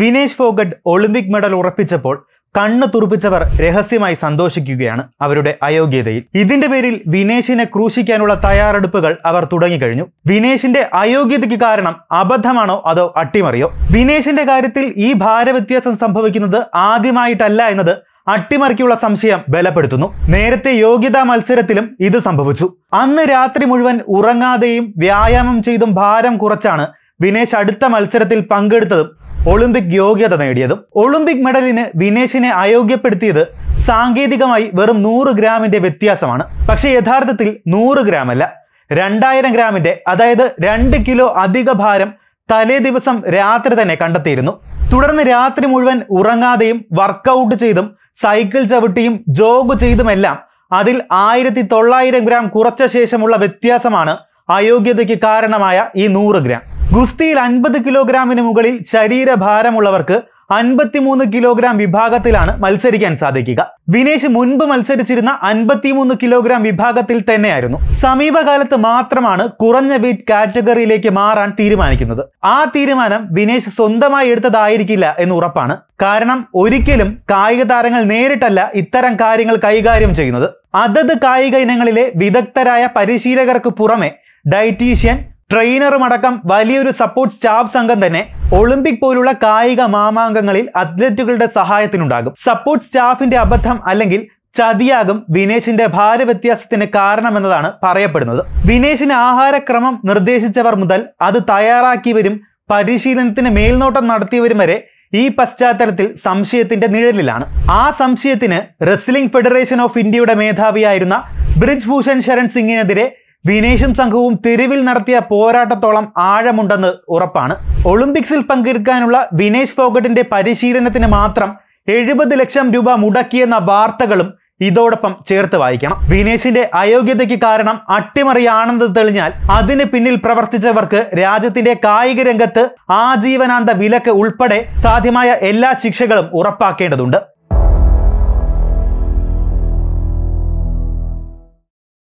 Vinesh Phogat Olympic medal ഉറപ്പിച്ചപ്പോൾ കണ്ണ് തുറപ്പിച്ചവർ രഹസ്യമായി സന്തോഷിക്കുകയാണ് അവരുടെ അയോഗ്യതയിൽ ഇതിന്റെ പേരിൽ വിനേഷിനെ ക്രൂശിക്കാനുള്ള തയ്യാറെടുപ്പുകൾ അവർ തുടങ്ങിക്കഴിഞ്ഞു വിനേഷിന്റെ അയോഗ്യതയ്ക്ക് കാരണം അബദ്ധമാണോ അതോ അട്ടിമറിയോ വിനേഷിന്റെ കാര്യത്തിൽ ഈ ഭാരവ്യത്യാസം സംഭവിക്കുന്നത് ആദ്യമായിട്ടല്ല എന്നത് അട്ടിമറിക്കുള്ള സംശയം ബലപ്പെടുത്തുന്നു നേരത്തെ യോഗ്യതാ മത്സരത്തിലും ഇത് സംഭവിച്ചു അന്ന് രാത്രി മുഴുവൻ ഉറങ്ങാതെയും വ്യായാമം ചെയ്തും ഭാരം കുറച്ചാണ് വിനേഷ് അടുത്ത മത്സരത്തിൽ പങ്കെടുത്തതും ഒളിമ്പിക് യോഗ്യത നേടിയതും ഒളിമ്പിക് മെഡലിന് വിനേശിനെ അയോഗ്യപ്പെടുത്തിയത് സാങ്കേതികമായി വെറും നൂറ് ഗ്രാമിന്റെ വ്യത്യാസമാണ് പക്ഷേ യഥാർത്ഥത്തിൽ നൂറ് ഗ്രാം അല്ല രണ്ടായിരം ഗ്രാമിന്റെ അതായത് രണ്ട് കിലോ അധിക ഭാരം തലേ ദിവസം രാത്രി തന്നെ കണ്ടെത്തിയിരുന്നു തുടർന്ന് രാത്രി മുഴുവൻ ഉറങ്ങാതെയും വർക്കൗട്ട് ചെയ്തും സൈക്കിൾ ചവിട്ടിയും ജോഗ് ചെയ്തുമെല്ലാം അതിൽ ആയിരത്തി തൊള്ളായിരം ഗ്രാം കുറച്ച ശേഷമുള്ള വ്യത്യാസമാണ് അയോഗ്യതയ്ക്ക് കാരണമായ ഈ നൂറ് ഗ്രാം ഗുസ്തിയിൽ അൻപത് കിലോഗ്രാമിന് മുകളിൽ ശരീരഭാരമുള്ളവർക്ക് അൻപത്തിമൂന്ന് കിലോഗ്രാം വിഭാഗത്തിലാണ് മത്സരിക്കാൻ സാധിക്കുക വിനേഷ് മുൻപ് മത്സരിച്ചിരുന്ന അൻപത്തിമൂന്ന് കിലോഗ്രാം വിഭാഗത്തിൽ തന്നെയായിരുന്നു സമീപകാലത്ത് മാത്രമാണ് കുറഞ്ഞ വെയിറ്റ് കാറ്റഗറിയിലേക്ക് മാറാൻ തീരുമാനിക്കുന്നത് ആ തീരുമാനം വിനേഷ് സ്വന്തമായി എടുത്തതായിരിക്കില്ല എന്ന് ഉറപ്പാണ് കാരണം ഒരിക്കലും കായിക താരങ്ങൾ നേരിട്ടല്ല ഇത്തരം കാര്യങ്ങൾ കൈകാര്യം ചെയ്യുന്നത് അതത് കായിക ഇനങ്ങളിലെ വിദഗ്ധരായ പരിശീലകർക്ക് പുറമെ ഡയറ്റീഷ്യൻ ട്രെയിനറും അടക്കം വലിയൊരു സപ്പോർട്ട് സ്റ്റാഫ് സംഘം തന്നെ ഒളിമ്പിക് പോലുള്ള കായിക മാമാങ്കങ്ങളിൽ അത്ലറ്റുകളുടെ സഹായത്തിനുണ്ടാകും സപ്പോർട്ട് സ്റ്റാഫിന്റെ അബദ്ധം അല്ലെങ്കിൽ ചതിയാകും ഭാര ഭാരവ്യത്യാസത്തിന് കാരണമെന്നതാണ് പറയപ്പെടുന്നത് വിനേശിന് ആഹാരക്രമം നിർദ്ദേശിച്ചവർ മുതൽ അത് തയ്യാറാക്കിയവരും പരിശീലനത്തിന് മേൽനോട്ടം നടത്തിയവരും വരെ ഈ പശ്ചാത്തലത്തിൽ സംശയത്തിന്റെ നിഴലിലാണ് ആ സംശയത്തിന് റെസ്ലിംഗ് ഫെഡറേഷൻ ഓഫ് ഇന്ത്യയുടെ മേധാവിയായിരുന്ന ബ്രിജ് ഭൂഷൺ ശരൺ സിംഗിനെതിരെ വിനേഷും സംഘവും തെരുവിൽ നടത്തിയ പോരാട്ടത്തോളം ആഴമുണ്ടെന്ന് ഉറപ്പാണ് ഒളിമ്പിക്സിൽ പങ്കെടുക്കാനുള്ള വിനേഷ് ഫോഗട്ടിന്റെ പരിശീലനത്തിന് മാത്രം എഴുപത് ലക്ഷം രൂപ മുടക്കിയെന്ന വാർത്തകളും ഇതോടൊപ്പം ചേർത്ത് വായിക്കണം വിനേഷിന്റെ അയോഗ്യതയ്ക്ക് കാരണം അട്ടിമറി ആണെന്ന് തെളിഞ്ഞാൽ അതിന് പിന്നിൽ പ്രവർത്തിച്ചവർക്ക് രാജ്യത്തിന്റെ കായിക രംഗത്ത് ആജീവനാന്ത വിലക്ക് ഉൾപ്പെടെ സാധ്യമായ എല്ലാ ശിക്ഷകളും ഉറപ്പാക്കേണ്ടതുണ്ട്